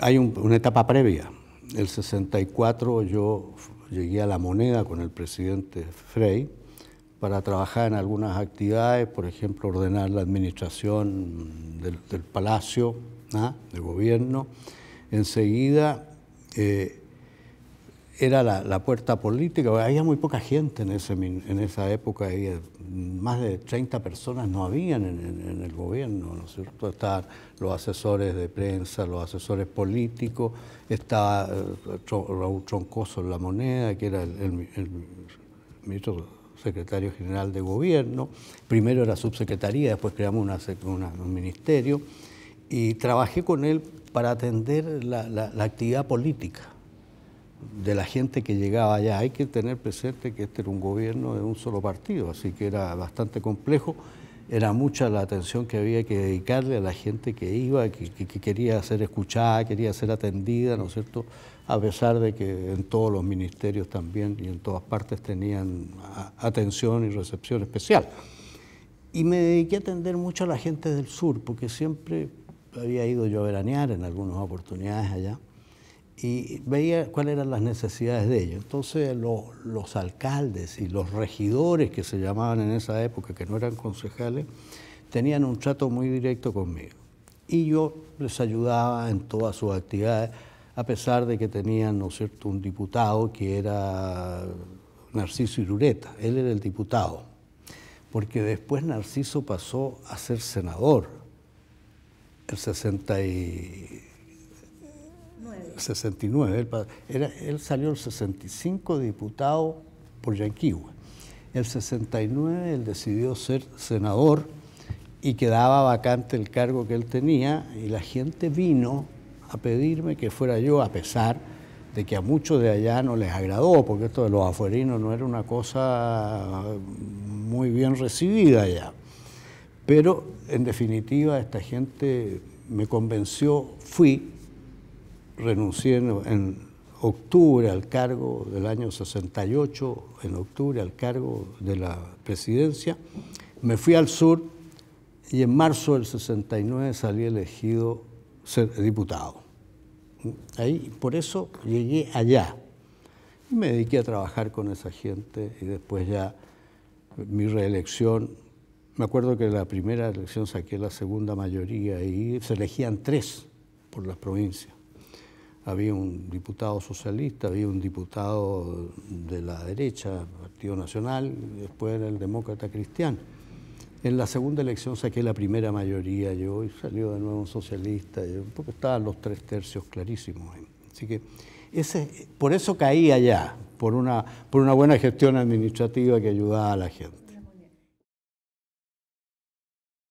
hay una etapa previa. El 64 yo llegué a La Moneda con el presidente Frey para trabajar en algunas actividades, por ejemplo, ordenar la administración del, palacio, ¿ah? del gobierno. Enseguida eh, era la, puerta política. Había muy poca gente en, ese, en esa época, eh, más de 30 personas no habían en, el gobierno, ¿no es cierto? Estaban los asesores de prensa, los asesores políticos, estaba eh, Raúl Troncoso en la moneda, que era el, ministro secretario general de gobierno, primero era subsecretaría, después creamos una, un ministerio, y trabajé con él para atender la actividad política de la gente que llegaba allá. Hay que tener presente que este era un gobierno de un solo partido, así que era bastante complejo. Era mucha la atención que había que dedicarle a la gente que iba, que, quería ser escuchada, quería ser atendida, ¿no es cierto? A pesar de que en todos los ministerios también y en todas partes tenían atención y recepción especial. Y me dediqué a atender mucho a la gente del sur, porque siempre había ido yo a veranear en algunas oportunidades allá y veía cuáles eran las necesidades de ellos. Entonces los alcaldes y los regidores que se llamaban en esa época, que no eran concejales, tenían un trato muy directo conmigo. Y yo les ayudaba en todas sus actividades, a pesar de que tenían, ¿no cierto?, un diputado que era Narciso Irureta, él era el diputado, porque después Narciso pasó a ser senador, el 60 69. Él, era, él salió el 65 diputado por Yanquiwa. El 69 él decidió ser senador y quedaba vacante el cargo que él tenía y la gente vino a pedirme que fuera yo, a pesar de que a muchos de allá no les agradó, porque esto de los afuerinos no era una cosa muy bien recibida allá. Pero en definitiva esta gente me convenció, fui, renuncié en, octubre al cargo del año 68, en octubre al cargo de la presidencia. Me fui al sur y en marzo del 69 salí elegido ser diputado. Ahí, por eso llegué allá. y Me dediqué a trabajar con esa gente y después ya mi reelección, me acuerdo que la primera elección saqué la segunda mayoría y se elegían tres por las provincias había un diputado socialista, había un diputado de la derecha, Partido Nacional, después era el demócrata cristiano. En la segunda elección saqué la primera mayoría yo y salió de nuevo un socialista, porque estaban los tres tercios clarísimos. Así que ese, por eso caía allá, por una, por una buena gestión administrativa que ayudaba a la gente.